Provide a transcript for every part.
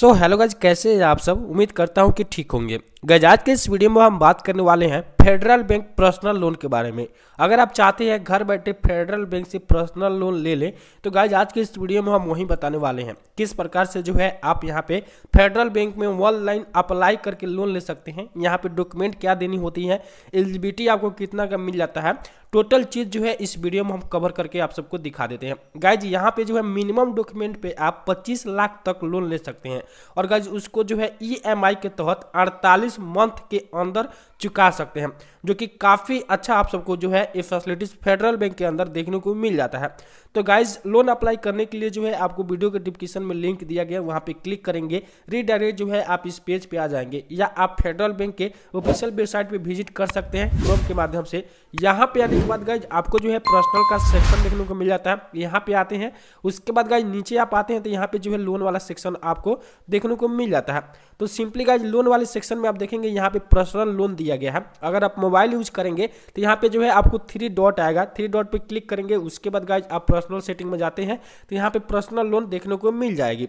so hello guys कैसे आप सब उम्मीद करता हूँ कि ठीक होंगे गज आज के इस वीडियो में हम बात करने वाले हैं फेडरल बैंक पर्सनल लोन के बारे में अगर आप चाहते हैं घर बैठे फेडरल बैंक से पर्सनल लोन ले लें तो गाइज आज के इस वीडियो में हम वही बताने वाले हैं किस प्रकार से जो है आप यहाँ पे फेडरल बैंक में ऑनलाइन अप्लाई करके लोन ले सकते हैं यहाँ पे डॉक्यूमेंट क्या देनी होती है एलिजिबिलिटी आपको कितना का मिल जाता है टोटल चीज़ जो है इस वीडियो में हम कवर करके आप सबको दिखा देते हैं गाइज यहाँ पे जो है मिनिमम डॉक्यूमेंट पे आप पच्चीस लाख तक लोन ले सकते हैं और गाइज उसको जो है ई के तहत अड़तालीस दस मंथ के अंदर चुका सकते हैं जो कि काफ़ी अच्छा आप सबको जो है ये फैसिलिटीज फेडरल बैंक के अंदर देखने को मिल जाता है तो गाइज लोन अप्लाई करने के लिए जो है आपको वीडियो के डिस्क्रिप्शन में लिंक दिया गया वहाँ पे क्लिक करेंगे रीडायरेक्ट जो है आप इस पेज पे आ जाएंगे या आप फेडरल बैंक के ऑफिशियल वेबसाइट पे विजिट कर सकते हैं क्रोम के माध्यम से यहाँ पे आने के बाद गाइज आपको जो है पर्सनल का सेक्शन देखने को मिल जाता है यहाँ पे आते हैं उसके बाद गाइज नीचे आप आते हैं तो यहाँ पे जो है लोन वाला सेक्शन आपको देखने को मिल जाता है तो सिंपली गाइज लोन वाले सेक्शन में आप आप देखेंगे यहाँ पे पर्सनल लोन दिया गया है अगर आप मोबाइल यूज करेंगे तो यहाँ पे जो है आपको थ्री डॉट आएगा थ्री डॉट पे क्लिक करेंगे उसके बाद गाइज आप पर्सनल सेटिंग में जाते हैं तो यहाँ पे पर्सनल लोन देखने को मिल जाएगी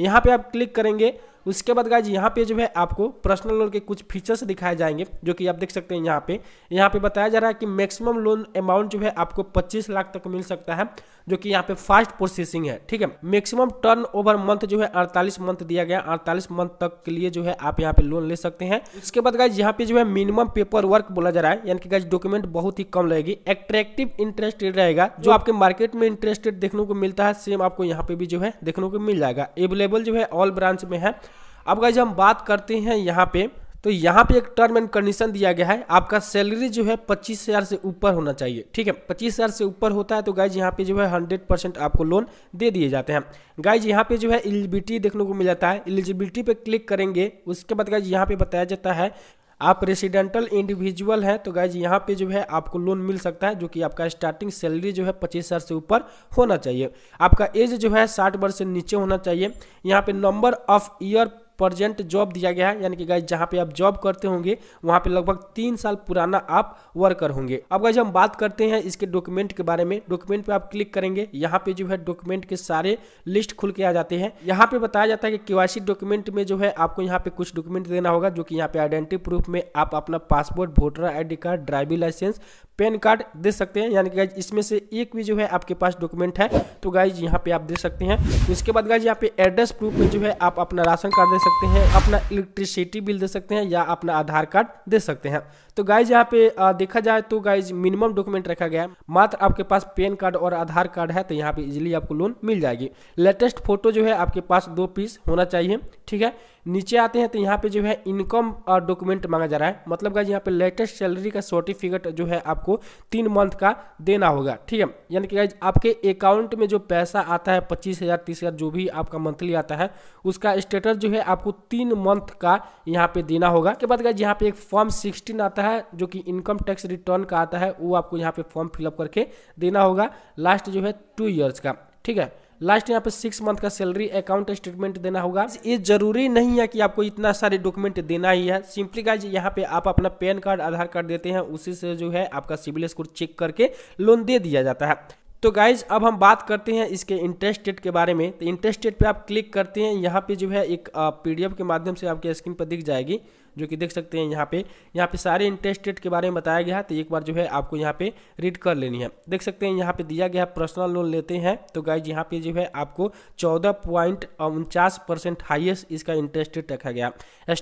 यहाँ पे आप क्लिक करेंगे उसके बाद गाइज यहाँ पे जो है आपको पर्सनल लोन के कुछ फीचर्स दिखाए जाएंगे जो कि आप देख सकते हैं यहाँ पे यहाँ पे बताया जा रहा है कि मैक्सिमम लोन अमाउंट जो है आपको 25 लाख तक मिल सकता है जो कि यहाँ पे फास्ट प्रोसेसिंग है ठीक है मैक्सिमम टर्न ओवर मंथ जो है अड़तालीस मंथ दिया गया अड़तालीस मंथ तक के लिए जो है आप यहाँ पे लोन ले सकते हैं उसके बाद गाइज यहाँ पे जो है मिनिमम पेपर वर्क बोला जा रहा है यानी कि गाइज डॉक्यूमेंट बहुत ही कम रहेगी एट्रेक्टिव इंटरेस्ट रेट रहेगा जो आपके मार्केट में इंटरेस्ट रेट देखने को मिलता है सेम आपको यहाँ पे भी जो है देखने को मिल जाएगा अवेलेबल जो है ऑल ब्रांच में है अब गाइज हम बात करते हैं यहाँ पे तो यहाँ पे एक टर्म एंड कंडीशन दिया गया है आपका सैलरी जो है पच्चीस हज़ार से ऊपर होना चाहिए ठीक है पच्चीस हज़ार से ऊपर होता है तो गाइज यहाँ पे जो है हंड्रेड परसेंट आपको लोन दे दिए जाते हैं गाइज यहाँ पे जो है एलिजिबिलिटी देखने को मिल जाता है एलिजिबिलिटी पे क्लिक करेंगे उसके बाद गाइज यहाँ पे बताया जाता है आप रेसिडेंटल इंडिविजुअल हैं तो गाइज यहाँ पे जो है आपको लोन मिल सकता है जो कि आपका स्टार्टिंग सैलरी जो है पच्चीस हज़ार से ऊपर होना चाहिए आपका एज जो है साठ वर्ष से नीचे होना चाहिए यहाँ पे number of year present job दिया गया है यानी कि गाइज जहाँ पे आप जॉब करते होंगे वहाँ पे लगभग तीन साल पुराना आप वर्कर होंगे अब गाइज हम बात करते हैं इसके डॉक्यूमेंट के बारे में डॉक्यूमेंट पे आप क्लिक करेंगे यहाँ पे जो है डॉक्यूमेंट के सारे लिस्ट खुल के आ जाते हैं यहाँ पे बताया जाता है कि केवासी डॉक्यूमेंट में जो है आपको यहाँ पे कुछ डॉक्यूमेंट देना होगा जो कि यहाँ पे आइडेंटिटी प्रूफ में आप अपना passport voter I card driving licence PAN card दे सकते हैं यानी कि गाइज इसमें से एक भी जो है आपके पास डॉक्यूमेंट है तो गाइज यहाँ पे आप दे सकते हैं तो इसके बाद गाइज यहाँ पे एड्रेस प्रूफ में जो है आप अपना राशन कार्ड दे सकते हैं अपना इलेक्ट्रिसिटी बिल दे सकते हैं या अपना आधार कार्ड दे सकते हैं तो गाइज यहाँ पे देखा जाए तो गाइज मिनिमम डॉक्यूमेंट रखा गया है मात्र आपके पास पेन कार्ड और आधार कार्ड है तो यहाँ पे इजिली आपको लोन मिल जाएगी लेटेस्ट फोटो जो है आपके पास दो पीस होना चाहिए ठीक है नीचे आते हैं तो यहाँ पे जो है इनकम डॉक्यूमेंट मांगा जा रहा है मतलब गाइज यहाँ पे लेटेस्ट सैलरी का सर्टिफिकेट जो है आपको तीन मंथ का देना होगा ठीक है यानी कि गाइज आपके अकाउंट में जो पैसा आता है पच्चीस हज़ार तीस हज़ार जो भी आपका मंथली आता है उसका स्टेटस जो है आपको तीन मंथ का यहाँ पे देना होगा के बाद गाइज यहाँ पे एक फॉर्म सिक्सटीन आता है जो कि इनकम टैक्स रिटर्न का आता है वो आपको यहाँ पे फॉर्म फिलअप करके देना होगा लास्ट जो है टू ईयर्स का ठीक है लास्ट यहाँ पे सिक्स मंथ का सैलरी अकाउंट स्टेटमेंट देना होगा ये जरूरी नहीं है कि आपको इतना सारे डॉक्यूमेंट देना ही है सिंपली गाइज यहाँ पे आप अपना पैन कार्ड आधार कार्ड देते हैं उसी से जो है आपका सिविल स्कोर चेक करके लोन दे दिया जाता है तो गाइज अब हम बात करते हैं इसके इंटरेस्ट रेट के बारे में तो इंटरेस्ट रेट पे आप क्लिक करते हैं यहाँ पे जो है एक पीडीएफ के माध्यम से आपके स्क्रीन पर दिख जाएगी जो कि देख सकते हैं यहाँ पे यहाँ पे सारे इंटरेस्ट रेट के बारे में बताया गया है तो एक बार जो है आपको यहाँ पे रीड कर लेनी है देख सकते हैं यहाँ पे दिया गया पर्सनल लोन लेते हैं तो गाइज यहाँ पे जो है आपको चौदह पॉइंट उनचास परसेंट हाइएस्ट इसका इंटरेस्ट रेट रखा गया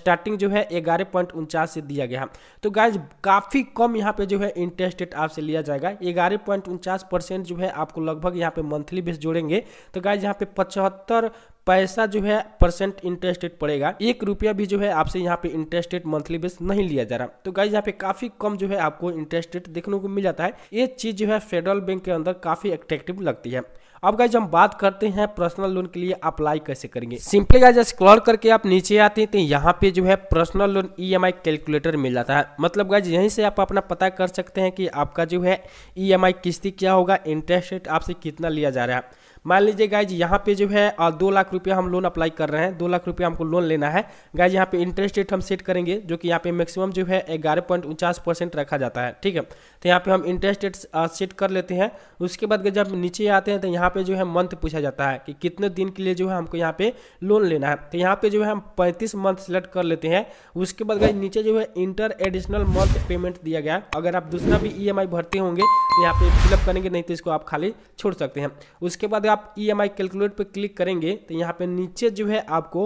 स्टार्टिंग जो है ग्यारह से दिया गया तो गाइज काफ़ी कम यहाँ पे जो है इंटरेस्ट रेट आपसे लिया जाएगा ग्यारह जो है आपको लगभग यहाँ पे मंथली बेस जोड़ेंगे तो गाइज यहाँ पे पचहत्तर पैसा जो है परसेंट इंटरेस्ट रेट पड़ेगा एक रुपया भी जो है आपसे यहाँ पे इंटरेस्ट रेट मंथली बेस नहीं लिया जा रहा तो गाइज यहाँ पे काफी कम जो है आपको इंटरेस्ट रेट देखने को मिल जाता है ये चीज जो है फेडरल बैंक के अंदर काफी अट्रेक्टिव लगती है अब गाइज हम बात करते हैं पर्सनल लोन के लिए अप्लाई कैसे करेंगे सिंपली गाइज स्क्रॉल करके आप नीचे आते हैं तो यहाँ पे जो है पर्सनल लोन ईएमआई कैलकुलेटर मिल जाता है मतलब गाइज यहीं से आप अपना पता कर सकते हैं कि आपका जो है ईएमआई e किस्ती क्या होगा इंटरेस्ट रेट आपसे कितना लिया जा रहा है मान लीजिए गाइज यहाँ पे जो है दो लाख रुपया हम लोन अप्लाई कर रहे हैं दो लाख रुपया हमको लोन लेना है गाइज यहाँ पे इंटरेस्ट रेट हम सेट करेंगे जो कि यहाँ पे मैक्सिमम जो है ग्यारह पॉइंट परसेंट रखा जाता है ठीक है तो यहाँ पे हम इंटरेस्ट रेट सेट कर लेते हैं उसके बाद जब नीचे आते हैं तो यहाँ पे जो है मंथ पूछा जाता है कि कितने दिन के लिए जो है हमको यहाँ पे लोन लेना है तो यहाँ पे जो है हम पैंतीस मंथ सेलेक्ट कर लेते हैं उसके बाद गाइज नीचे जो है इंटर एडिशनल मंथ पेमेंट दिया गया अगर आप दूसरा भी ई e भरते होंगे तो यहाँ पे फिलअप करेंगे नहीं तो इसको आप खाली छोड़ सकते हैं उसके बाद आप ई एम आई कैलकुलेट पर क्लिक करेंगे तो यहाँ पे नीचे जो है आपको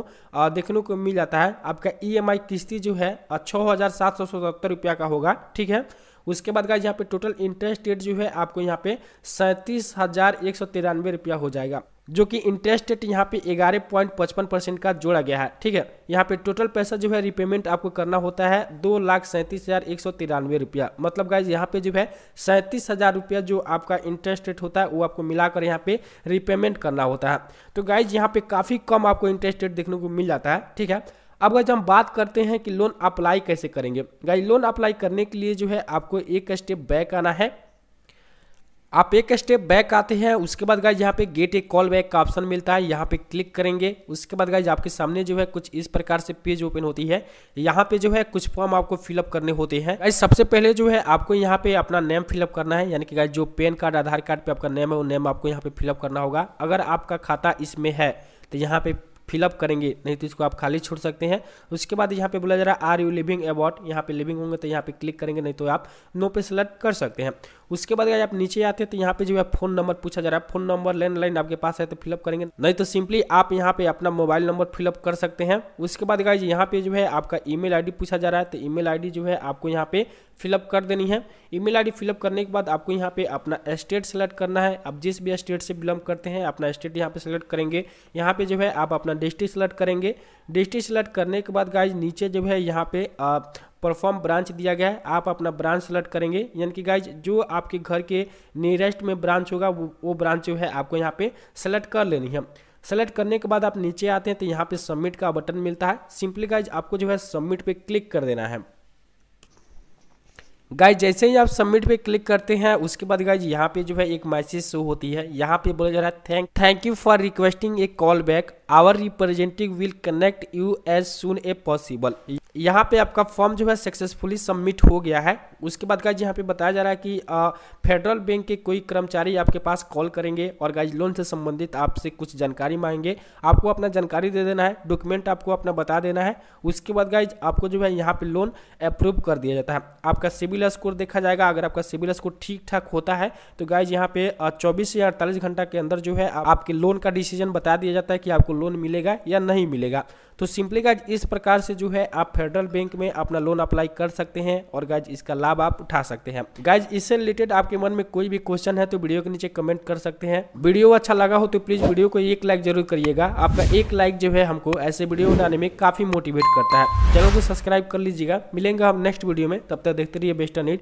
देखने को मिल जाता है आपका ई e एम आई किस्ती जो है छः हज़ार सात सौ सतहत्तर रुपया का होगा ठीक है उसके बाद गाइज यहाँ पे टोटल इंटरेस्ट रेट जो है आपको यहाँ पे सैंतीस हज़ार एक सौ तिरानवे रुपया हो जाएगा जो कि इंटरेस्ट रेट यहाँ पे ग्यारह पॉइंट पचपन परसेंट का जोड़ा गया है ठीक है यहाँ पे टोटल पैसा जो है रिपेमेंट आपको करना होता है दो लाख सैंतीस हज़ार एक सौ तिरानवे रुपया मतलब गाइज यहाँ पे जो है सैंतीस हज़ार रुपया जो आपका इंटरेस्ट रेट होता है वो आपको मिलाकर यहाँ पे रिपेमेंट करना होता है तो गाइज यहाँ पे काफ़ी कम आपको इंटरेस्ट रेट देखने को मिल जाता है ठीक है अब गाइज हम बात करते हैं कि लोन अप्लाई कैसे करेंगे गाइज लोन अप्लाई करने के लिए जो है आपको एक स्टेप बैक आना है आप एक स्टेप बैक आते हैं उसके बाद गाइज यहाँ पे गेट ए कॉल बैक का ऑप्शन मिलता है यहाँ पे क्लिक करेंगे उसके बाद गाइज आपके सामने जो है कुछ इस प्रकार से पेज ओपन होती है यहाँ पे जो है कुछ फॉर्म आपको फिलअप करने होते हैं गाइज सबसे पहले जो है आपको यहाँ पे अपना नेम फिलअप करना है यानी कि गाइज जो पैन कार्ड आधार कार्ड पे आपका नेम है वो नेम आपको यहाँ पे फिलअप करना होगा अगर आपका खाता इसमें है तो यहाँ पे फिलअप करेंगे नहीं तो इसको आप खाली छोड़ सकते हैं उसके बाद यहाँ पे बोला जा रहा है आर यू लिविंग अबाउट यहाँ पे लिविंग होंगे तो यहाँ पे क्लिक करेंगे नहीं तो आप नो पे सेलेक्ट कर सकते हैं उसके बाद आप नीचे आते हैं तो यहाँ पे जो है फोन नंबर पूछा जा रहा है फोन नंबर लैंडलाइन आपके पास है तो फिलअप करेंगे नहीं तो सिंपली आप यहाँ पे अपना मोबाइल नंबर फिलअप कर सकते हैं उसके बाद गाइज यहाँ पे जो है आपका ईमेल आईडी पूछा जा रहा है तो ईमेल आईडी जो है आपको यहाँ पे फिलअप कर देनी है ईमेल आईडी फिलअप करने के बाद आपको यहाँ पे अपना स्टेट सेलेक्ट करना है आप जिस भी स्टेट से बिलोंग करते हैं अपना स्टेट यहाँ पे सेलेक्ट करेंगे यहाँ पे जो है आप अपना डिस्ट्रिक्ट सेलेक्ट करेंगे डिस्ट्रिक्ट सेलेक्ट करने के बाद गाइज नीचे जो है यहाँ पे परफॉर्म ब्रांच दिया गया है आप अपना ब्रांच सेलेक्ट करेंगे यानी कि गाइज जो आपके घर के नियरेस्ट में ब्रांच होगा वो वो ब्रांच जो है आपको यहाँ पे सेलेक्ट कर लेनी है सेलेक्ट करने के बाद आप नीचे आते हैं तो यहाँ पे सबमिट का बटन मिलता है सिंपली गाइज आपको जो है सबमिट पे क्लिक कर देना है गाइज जैसे ही आप सबमिट पे क्लिक करते हैं उसके बाद गाइज यहाँ पे जो है एक मैसेज शो होती है यहाँ पे बोला जा रहा है thank thank you for requesting a call back our representative will connect you as soon as possible यहाँ पे आपका फॉर्म जो है सक्सेसफुली सबमिट हो गया है उसके बाद गाइज यहाँ पे बताया जा रहा है कि आ, फेडरल बैंक के कोई कर्मचारी आपके पास कॉल करेंगे और गाइज लोन से संबंधित आपसे कुछ जानकारी मांगेंगे आपको अपना जानकारी दे देना है डॉक्यूमेंट आपको अपना बता देना है उसके बाद गाइज आपको जो है यहाँ पर लोन अप्रूव कर दिया जाता है आपका सिविल स्कोर देखा जाएगा अगर आपका सिविल स्कोर ठीक ठाक होता है तो गाइज यहाँ पे चौबीस या अड़तालीस घंटा के अंदर जो है आपके लोन का डिसीजन बता दिया जाता है कि आपको लोन मिलेगा या नहीं मिलेगा तो सिंपली गाइज इस प्रकार से जो है आप फेडरल बैंक में अपना लोन अप्लाई कर सकते हैं और गाइज इसका लाभ आप उठा सकते हैं गाइज इससे रिलेटेड आपके मन में कोई भी क्वेश्चन है तो वीडियो के नीचे कमेंट कर सकते हैं वीडियो अच्छा लगा हो तो प्लीज वीडियो को एक लाइक जरूर करिएगा आपका एक लाइक जो है हमको ऐसे वीडियो बनाने में काफी मोटिवेट करता है चैनल को सब्सक्राइब कर लीजिएगा मिलेंगे हम नेक्स्ट वीडियो में तब तक देखते रहिए बेस्ट अनिट